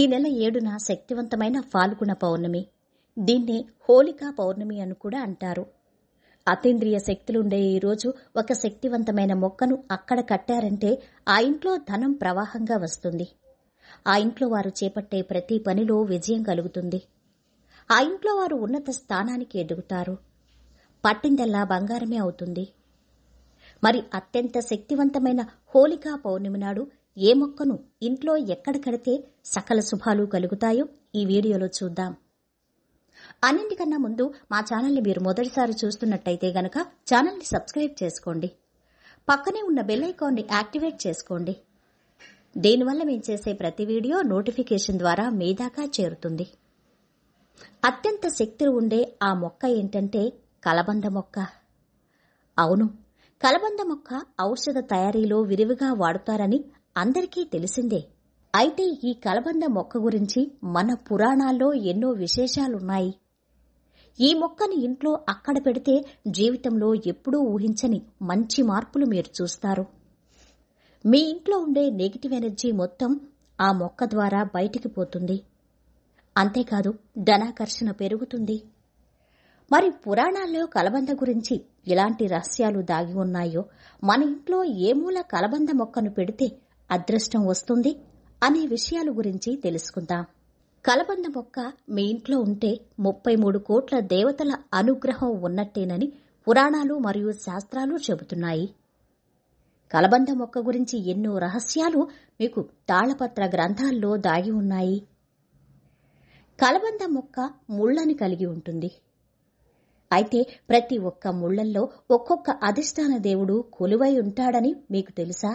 ఈ నెల ఏడున శక్తివంతమైన ఫాల్గుణ పౌర్ణమి దీన్ని హోలికా పౌర్ణమి అని కూడా అంటారు అతీంద్రియ శక్తులుండే ఈరోజు ఒక శక్తివంతమైన మొక్కను అక్కడ కట్టారంటే ఆ ఇంట్లో ధనం ప్రవాహంగా వస్తుంది ఆ ఇంట్లో వారు చేపట్టే ప్రతి పనిలో విజయం కలుగుతుంది ఆ ఇంట్లో వారు ఉన్నత స్థానానికి ఎదుగుతారు పట్టిందల్లా బంగారమే అవుతుంది మరి అత్యంత శక్తివంతమైన హోలికా పౌర్ణమి నాడు ఏ మొక్కను ఇంట్లో ఎక్కడ కడితే సకల శుభాలు కలుగుతాయో ఈ వీడియోలో చూద్దాం అన్నింటికన్నా ముందు మా ఛానల్ని మీరు మొదటిసారి చూస్తున్నట్టయితే గనక ఛానల్ని సబ్స్క్రైబ్ చేసుకోండి పక్కనే ఉన్న బెల్ ఐకాన్ని యాక్టివేట్ చేసుకోండి దీనివల్ల మేము చేసే ప్రతి వీడియో నోటిఫికేషన్ ద్వారా మీ దాకా చేరుతుంది అత్యంత శక్తులు ఉండే ఆ మొక్క ఏంటంటే కలబంద మొక్క అవును కలబంద మొక్క ఔషధ తయారీలో విరివిగా వాడుతారని అందరికీ తెలిసిందే అయితే ఈ కలబంద మొక్క గురించి మన పురాణాల్లో ఎన్నో విశేషాలున్నాయి ఈ మొక్కని ఇంట్లో అక్కడ పెడితే జీవితంలో ఎప్పుడూ ఊహించని మంచి మార్పులు మీరు చూస్తారు మీ ఇంట్లో ఉండే నెగిటివ్ ఎనర్జీ మొత్తం ఆ మొక్క ద్వారా బయటికి పోతుంది అంతేకాదు ధనాకర్షణ పెరుగుతుంది మరి పురాణాల్లో కలబంద గురించి ఇలాంటి రహస్యాలు దాగి ఉన్నాయో మన ఇంట్లో ఏ మూల కలబంద మొక్కను పెడితే అదృష్టం వస్తుంది అనే విషయాల గురించి తెలుసుకుందాం కలబంద మొక్క మీ ఇంట్లో ఉంటే ముప్పై మూడు కోట్ల దేవతల అనుగ్రహం ఉన్నట్టేనని పురాణాలు మరియు శాస్త్రాలు చెబుతున్నాయి కలబంద మొక్క గురించి ఎన్నో రహస్యాలు మీకు తాళపత్ర గ్రంథాల్లో దాగి ఉన్నాయి కలబంద మొక్క ముళ్ళని కలిగి ఉంటుంది అయితే ప్రతి ఒక్క ముళ్లల్లో ఒక్కొక్క అధిష్టాన దేవుడు కొలువై ఉంటాడని మీకు తెలుసా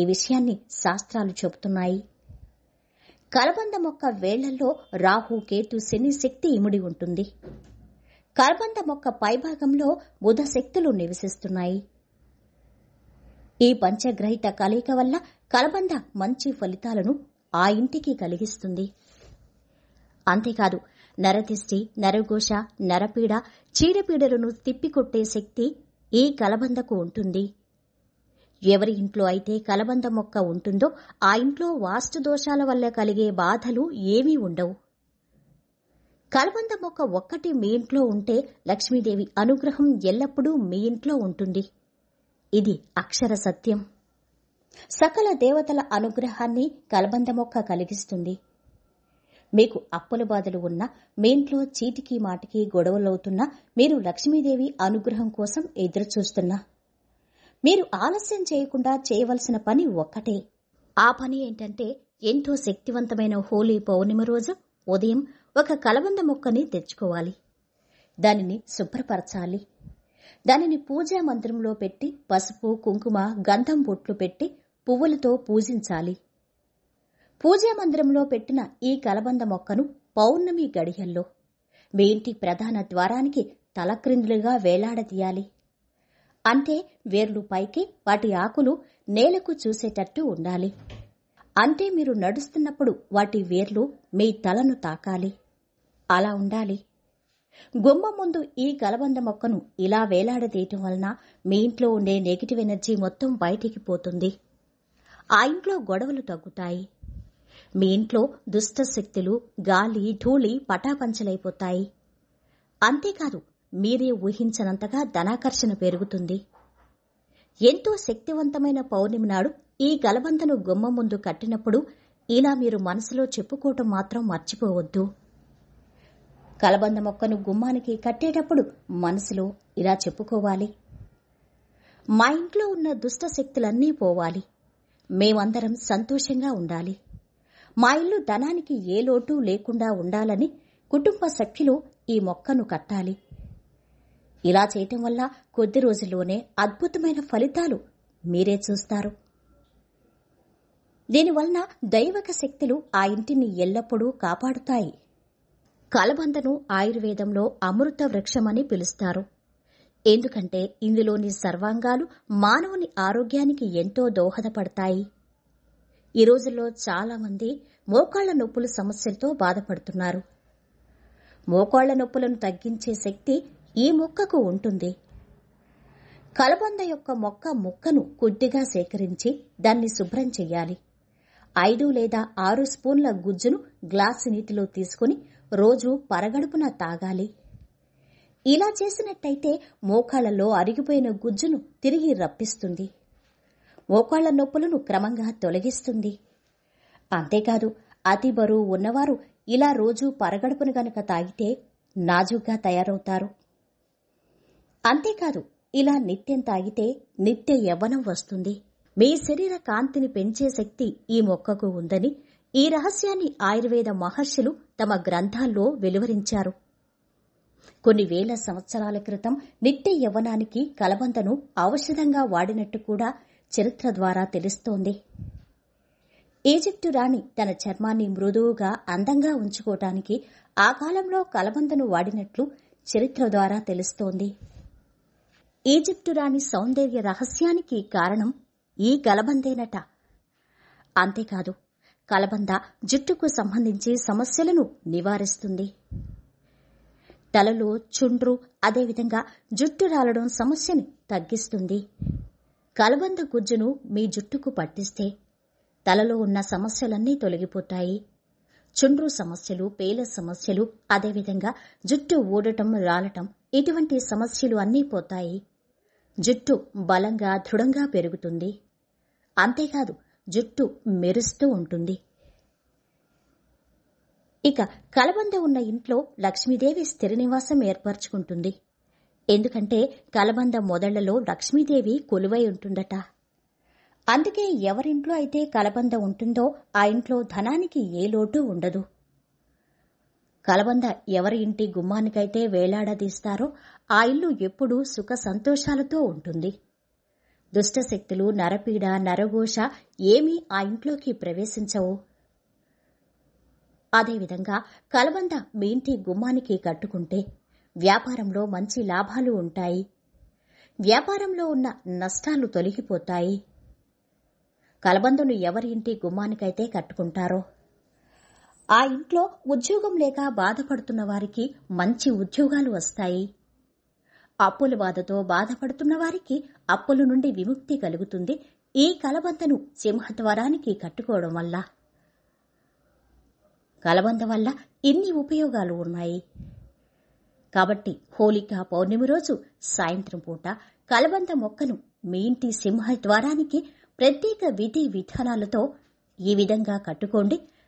ఈ విషయాన్ని శాస్త్రాలు చెబుతున్నాయి కలబంద మొక్క వేళ్లలో రాహు కేతు శని శక్తి ఇముడి ఉంటుంది కలబంద మొక్క పైభాగంలో బుధ శక్తులు నివసిస్తున్నాయి ఈ పంచగ్రహిత కలయిక వల్ల కలబంద మంచి ఫలితాలను ఆ ఇంటికి కలిగిస్తుంది అంతేకాదు నరదిష్టి నరఘోష నరపీడ చీడపీడలను తిప్పికొట్టే శక్తి ఈ కలబందకు ఉంటుంది ఎవరి ఇంట్లో అయితే కలబంద మొక్క ఉంటుందో ఆ ఇంట్లో వాస్తు దోషాల వల్ల కలిగే బాధలు ఏమీ ఉండవు కలబంద మొక్క ఒక్కటి మీ ఇంట్లో ఉంటే లక్ష్మీదేవి అనుగ్రహం ఎల్లప్పుడూ మీ ఇంట్లో ఉంటుంది ఇది అక్షర సత్యం సకల దేవతల అనుగ్రహాన్ని కలబంద మొక్క కలిగిస్తుంది మీకు అప్పుల బాధలు ఉన్నా మీ ఇంట్లో చీటికి మాటికి గొడవలవుతున్నా మీరు లక్ష్మీదేవి అనుగ్రహం కోసం ఎదురుచూస్తున్నా మీరు ఆలస్యం చేయకుండా చేయవలసిన పని ఒక్కటే ఆ పని ఏంటంటే ఎంతో శక్తివంతమైన హోలీ పౌర్ణిమ రోజు ఉదయం ఒక కలబంద మొక్కని తెచ్చుకోవాలి దానిని శుభ్రపరచాలి దానిని పూజా మందిరంలో పెట్టి పసుపు కుంకుమ గంధం బొట్లు పెట్టి పువ్వులతో పూజించాలి పూజా మందిరంలో పెట్టిన ఈ కలబంద మొక్కను పౌర్ణమి గడియల్లో మీ ఇంటి ప్రధాన ద్వారానికి తలక్రిందులుగా వేలాడదీయాలి అంటే వేర్లు పైకి వాటి ఆకులు నేలకు చూసేటట్టు ఉండాలి అంటే మీరు నడుస్తున్నప్పుడు వాటి వేర్లు మీ తలను తాకాలి అలా ఉండాలి గుమ్మ ముందు ఈ కలబంద మొక్కను ఇలా వేలాడదీయటం వలన మీ ఇంట్లో ఉండే నెగిటివ్ ఎనర్జీ మొత్తం బయటికి పోతుంది ఆ ఇంట్లో గొడవలు తగ్గుతాయి మీ ఇంట్లో దుష్ట శక్తులు గాలి ధూళి పటాపంచలైపోతాయి అంతేకాదు మీరే ఊహించనంతగా ధనాకర్షణ పెరుగుతుంది ఎంతో శక్తివంతమైన పౌర్ణమి నాడు ఈ గలబంధను గుమ్మ ముందు కట్టినప్పుడు ఇలా మీరు మనసులో చెప్పుకోవటం మాత్రం మర్చిపోవద్దు కలబంద మొక్కను గుమ్మానికి కట్టేటప్పుడు మనసులో ఇలా చెప్పుకోవాలి మా ఇంట్లో ఉన్న దుష్ట శక్తులన్నీ పోవాలి మేమందరం సంతోషంగా ఉండాలి మా ఇల్లు ధనానికి ఏ లోటు లేకుండా ఉండాలని కుటుంబ సభ్యులు ఈ మొక్కను కట్టాలి ఇలా చేయటం వల్ల కొద్ది రోజుల్లోనే అద్భుతమైన ఫలితాలు మీరే చూస్తారు దీనివలన దైవక శక్తులు ఆ ఇంటిని ఎల్లప్పుడూ కాపాడుతాయి కలబందను ఆయుర్వేదంలో అమృత వృక్షమని పిలుస్తారు ఎందుకంటే ఇందులోని సర్వాంగాలు మానవుని ఆరోగ్యానికి ఎంతో దోహదపడతాయి ఈ రోజుల్లో చాలామంది మోకాళ్ల నొప్పుల సమస్యలతో బాధపడుతున్నారు మోకాళ్ల నొప్పులను తగ్గించే శక్తి ఈ మొక్కకు ఉంటుంది కలబంద యొక్క మొక్క ముక్కను కొద్దిగా సేకరించి దాన్ని శుభ్రం చెయ్యాలి ఐదు లేదా ఆరు స్పూన్ల గుజ్జును గ్లాసు నీటిలో తీసుకుని రోజు పరగడుపున తాగాలి ఇలా చేసినట్టయితే మోకాళ్లలో అరిగిపోయిన గుజ్జును తిరిగి రప్పిస్తుంది మోకాళ్ల నొప్పులను క్రమంగా తొలగిస్తుంది అంతేకాదు అతి బరువు ఉన్నవారు ఇలా రోజు పరగడుపున గనక తాగితే నాజుగ్గా తయారవుతారు అంతేకాదు ఇలా నిత్యం తాగితే నిత్య యవ్వనం వస్తుంది మీ శరీర కాంతిని పెంచే శక్తి ఈ మొక్కకు ఉందని ఈ రహస్యాన్ని ఆయుర్వేద మహర్షులు తమ గ్రంథాల్లో వెలువరించారు కొన్ని వేల సంవత్సరాల క్రితం నిత్య యవ్వనానికి కలబందను ఔషధంగా వాడినట్టు కూడా చరిత్ర ద్వారా తెలుస్తోంది ఈజిప్టు రాణి తన చర్మాన్ని మృదువుగా అందంగా ఉంచుకోవటానికి ఆ కాలంలో కలబందను వాడినట్లు చరిత్ర ద్వారా తెలుస్తోంది ఈజిప్టు రాణి సౌందర్య రహస్యానికి కారణం ఈ కలబందేనట అంతేకాదు కలబంద జుట్టుకు సంబంధించి సమస్యలను నివారిస్తుంది తలలో చుండ్రు అదేవిధంగా జుట్టు రాలడం సమస్యని తగ్గిస్తుంది కలబంద గుజ్జును మీ జుట్టుకు పట్టిస్తే తలలో ఉన్న సమస్యలన్నీ తొలగిపోతాయి చుండ్రు సమస్యలు పేల సమస్యలు అదేవిధంగా జుట్టు ఊడటం రాలటం ఇటువంటి సమస్యలు అన్నీ పోతాయి జుట్టు బలంగా దృఢంగా పెరుగుతుంది అంతేకాదు జుట్టు మెరుస్తూ ఉంటుంది ఇక కలబంద ఉన్న ఇంట్లో లక్ష్మీదేవి స్థిర నివాసం ఏర్పరచుకుంటుంది ఎందుకంటే కలబంద మొదళ్లలో లక్ష్మీదేవి కొలువై ఉంటుందట అందుకే ఎవరింట్లో అయితే కలబంద ఉంటుందో ఆ ఇంట్లో ధనానికి ఏ లోటు ఉండదు కలబంద ఎవరి ఇంటి గుమ్మానికైతే వేలాడదీస్తారో ఆ ఇల్లు ఎప్పుడూ సుఖ సంతోషాలతో ఉంటుంది దుష్టశక్తులు నరపీడ నరఘోష ఏమీ ఆ ఇంట్లోకి ప్రవేశించవు అదేవిధంగా కలబంద మీ ఇంటి గుమ్మానికి కట్టుకుంటే వ్యాపారంలో మంచి లాభాలు ఉంటాయి వ్యాపారంలో ఉన్న నష్టాలు తొలగిపోతాయి కలబందను ఎవరి ఇంటి గుమ్మానికైతే కట్టుకుంటారో ఆ ఇంట్లో ఉద్యోగం లేక బాధపడుతున్న వారికి మంచి ఉద్యోగాలు వస్తాయి అప్పుల బాధతో బాధపడుతున్న వారికి అప్పుల నుండి విముక్తి కలుగుతుంది ఈ కలబందను సింహద్వారానికి కట్టుకోవడం వల్ల కలబంద వల్ల ఇన్ని ఉపయోగాలు ఉన్నాయి కాబట్టి హోలికా పౌర్ణమి రోజు సాయంత్రం పూట కలబంద మొక్కను మీ ఇంటి సింహద్వారానికి ప్రత్యేక విధి విధానాలతో ఈ విధంగా కట్టుకోండి